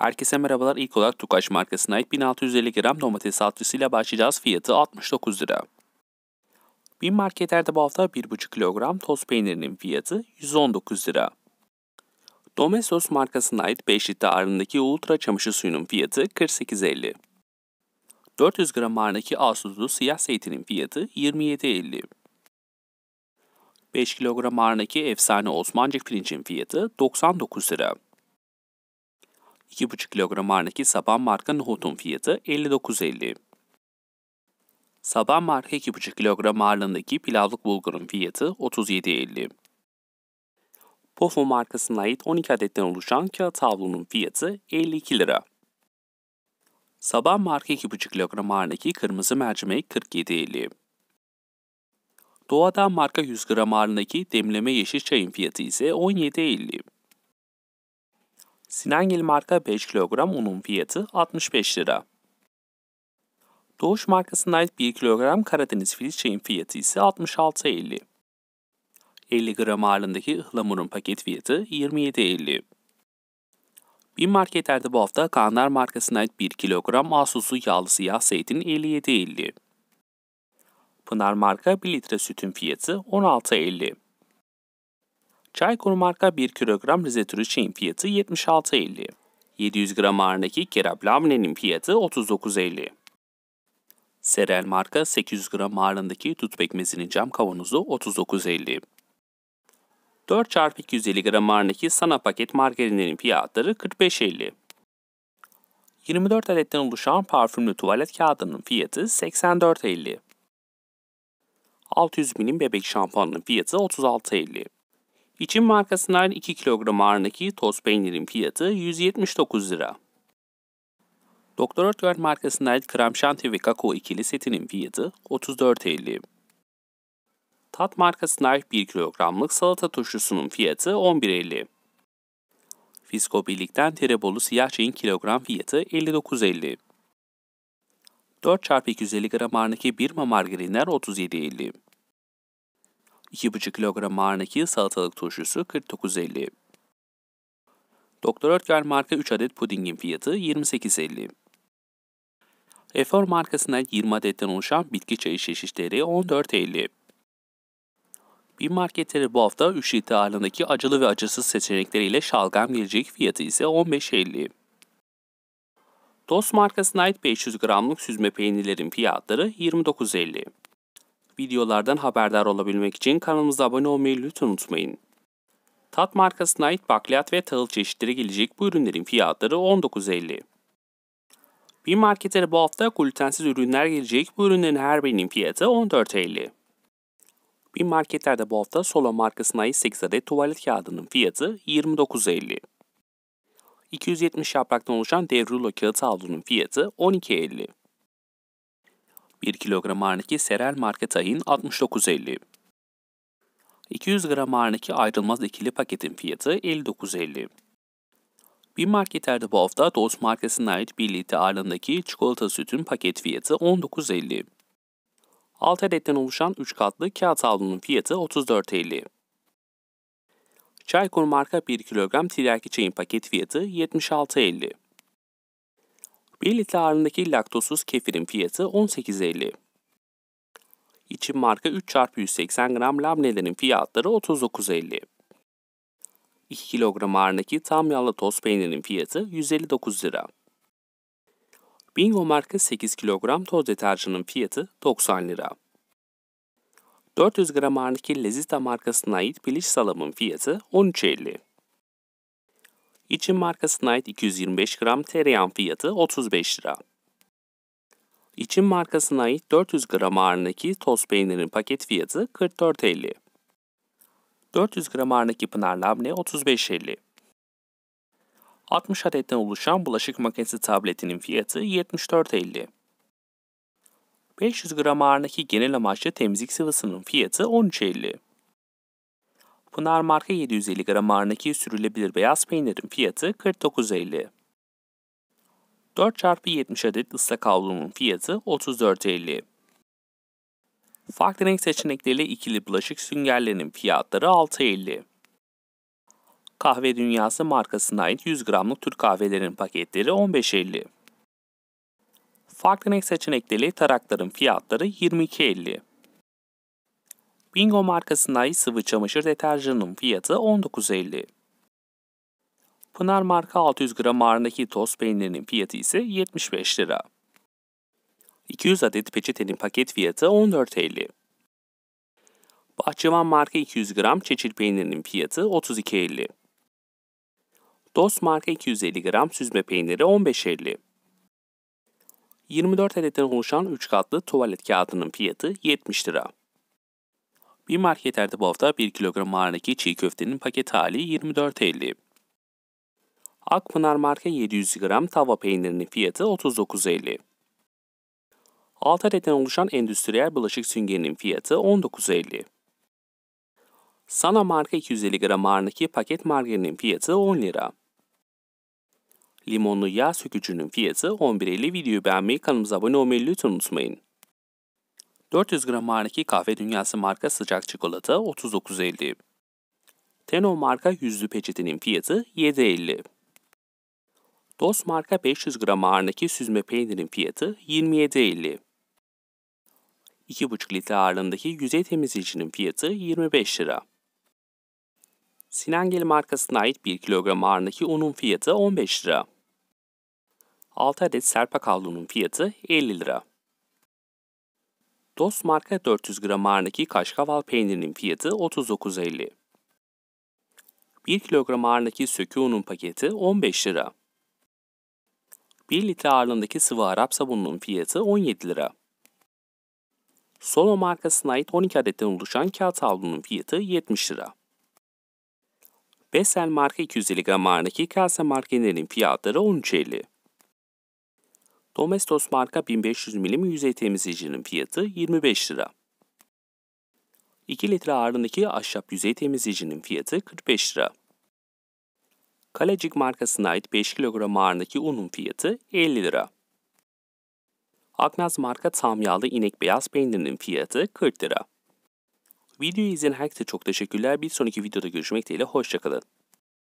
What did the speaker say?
Herkese merhabalar. İlk olarak Tukaş markasına ait 1650 gram domates salçasıyla başlayacağız. Fiyatı 69 lira. Bin marketlerde bu hafta 1,5 kilogram toz peynirinin fiyatı 119 lira. Domestos markasına ait 5 litre ağırlığındaki ultra çamaşır suyunun fiyatı 48.50. 400 gram ağırlığındaki asuzlu siyah zeytinin fiyatı 27.50. 5 kilogram ağırlığındaki efsane Osmancık pirincin fiyatı 99 lira. 2,5 kilogram ağırlığındaki Saban marka nohutun fiyatı 59.50. Saban marka 2,5 kilogram ağırlığındaki pilavlık bulgurun fiyatı 37.50. Pofu markasına ait 12 adetten oluşan kağıt havlunun fiyatı 52 lira. Saban marka 2,5 kilogram ağırlığındaki kırmızı mercimek 47.50. Doğadan marka 100 gram ağırlığındaki demleme yeşil çayın fiyatı ise 17.50. Sinengil marka 5 kilogram unun fiyatı 65 lira. Doğuş markasına ait 1 kilogram Karadeniz filçeğin fiyatı ise 66.50. 50 gram ağırlığındaki ıhlamurun paket fiyatı 27.50. Bin marketlerde bu hafta Kanlar markasına ait 1 kilogram Asus'u yağlı siyah zeytin 57.50. Pınar marka 1 litre sütün fiyatı 16.50. Çaykur marka 1 kilogram Rize türü çeyin fiyatı 76.50. 700 gram ağırındaki Kerap Lamne'nin fiyatı 39.50. Serel marka 800 gram ağırlığındaki tut pekmezinin cam kavanozu 39.50. 4 çarpı 250 gram ağırındaki sana paket margarinlerin fiyatları 45.50. 24 adetten oluşan parfümlü tuvalet kağıdının fiyatı 84.50. 600 milim bebek şampuanının fiyatı 36.50. İçin markasından 2 kilogram ağırındaki toz peynirin fiyatı 179 lira. Doktor Oetker markasına ait krem şanti ve kakao ikili setinin fiyatı 34.50. Tat markasına ait 1 kilogramlık salata turşusunun fiyatı 11.50. Fisko Birlik'ten terebolu siyah çayın kilogram fiyatı 59.50. 4 x 250 gram ağırındaki Birma margarinler 37.50. 2,5 kilogram ağırlığındaki salatalık turşusu 49.50. Doktor Oetker marka 3 adet pudingin fiyatı 28.50. Efor markasından 20 adetten oluşan bitki çayı çeşitleri 14.50. Bir marketleri bu hafta 3 litre ağırlığındaki acılı ve acısız seçenekleriyle şalgam gelecek fiyatı ise 15.50. Dost markasına ait 500 gramlık süzme peynirlerin fiyatları 29.50 videolardan haberdar olabilmek için kanalımıza abone olmayı lütfen unutmayın. Tat markasına ait bakliyat ve tahıl çeşitleri gelecek bu ürünlerin fiyatları 19.50. Bir marketlere bu hafta glutensiz ürünler gelecek bu ürünlerin her birinin fiyatı 14.50. Bir marketlerde bu hafta Solo markasına ait 8 adet tuvalet kağıdının fiyatı 29.50. 270 yapraktan oluşan Devrulo kağıt havlunun fiyatı 12.50. 1 kilogram ağırındaki Serel market ayın 69.50. 200 gram ağırındaki ayrılmaz ikili paketin fiyatı 59.50. Bir marketlerde bu hafta Dost markasına ait 1 litre ağırlığındaki çikolata sütün paket fiyatı 19.50. 6 adetten oluşan 3 katlı kağıt havlunun fiyatı 34.50. Çaykur marka 1 kilogram tiryaki çayın paket fiyatı 76.50. 1 litre ağırlığındaki laktozsuz kefirin fiyatı 18.50. İçin marka 3 çarpı 180 gram labnelerin fiyatları 39.50. 2 kilogram ağırlığındaki tam yağlı toz peynirin fiyatı 159 lira. Bingo marka 8 kilogram toz deterjanın fiyatı 90 lira. 400 gram ağırlığındaki Lezita markasına ait piliç salamın fiyatı 13.50. İçin markasına ait 225 gram tereyağın fiyatı 35 lira. İçin markasına ait 400 gram ağırlığındaki toz peynirin paket fiyatı 44.50. 400 gram ağırlığındaki pınar labne 35.50. 60 adetten oluşan bulaşık makinesi tabletinin fiyatı 74.50. 500 gram ağırlığındaki genel amaçlı temizlik sıvısının fiyatı 13.50. Pınar marka 750 gram ağırındaki sürülebilir beyaz peynirin fiyatı 49.50. 4x70 adet ıslak havlunun fiyatı 34.50. Farklı renk seçenekleriyle ikili bulaşık süngerlerinin fiyatları 6.50. Kahve Dünyası markasına ait 100 gramlık Türk kahvelerinin paketleri 15.50. Farklı renk seçenekleriyle tarakların fiyatları 22.50. Bingo markasına ait sıvı çamaşır deterjanının fiyatı 19.50. Pınar marka 600 gram ağırındaki toz peynirinin fiyatı ise 75 lira. 200 adet peçetenin paket fiyatı 14.50. Bahçıvan marka 200 gram çeçil peynirinin fiyatı 32.50. Dos marka 250 gram süzme peyniri 15.50. 24 adetten oluşan 3 katlı tuvalet kağıdının fiyatı 70 lira. Bir marketlerde bu hafta 1 kilogram ağırlığındaki çiğ köftenin paket hali 24.50. Akpınar marka 700 gram tava peynirinin fiyatı 39.50. 6 adetten oluşan endüstriyel bulaşık süngerinin fiyatı 19.50. Sana marka 250 gram ağırlığındaki paket margarinin fiyatı 10 lira. Limonlu yağ sökücünün fiyatı 11.50 videoyu beğenmeyi kanalımıza abone olmayı lütfen unutmayın. 400 gram ağırlıklı kahve dünyası marka sıcak çikolata 39.50. Teno marka yüzlü peçetenin fiyatı 7.50. Dost marka 500 gram ağırlıklı süzme peynirin fiyatı 27.50. 2,5 litre ağırlığındaki yüzey temizleyicinin fiyatı 25 lira. Sinangel markasına ait 1 kilogram ağırlığındaki unun fiyatı 15 lira. 6 adet serpa kavrulunun fiyatı 50 lira. Dost marka 400 gram ağırındaki kaşkaval peynirinin fiyatı 39.50. 1 kilogram ağırındaki sökü unun paketi 15 lira. 1 litre ağırlığındaki sıvı Arap sabununun fiyatı 17 lira. Solo markasına ait 12 adetten oluşan kağıt havlunun fiyatı 70 lira. Besel marka 250 gram ağırındaki kase markenlerin fiyatları 13.50. Domestos marka 1500 milim yüzey temizleyicinin fiyatı 25 lira. 2 litre ağırlığındaki ahşap yüzey temizleyicinin fiyatı 45 lira. Kalecik markasına ait 5 kilogram ağırlığındaki unun fiyatı 50 lira. Aknaz marka tam yağlı inek beyaz peynirinin fiyatı 40 lira. Videoyu izleyen herkese çok teşekkürler. Bir sonraki videoda görüşmek dileğiyle hoşçakalın.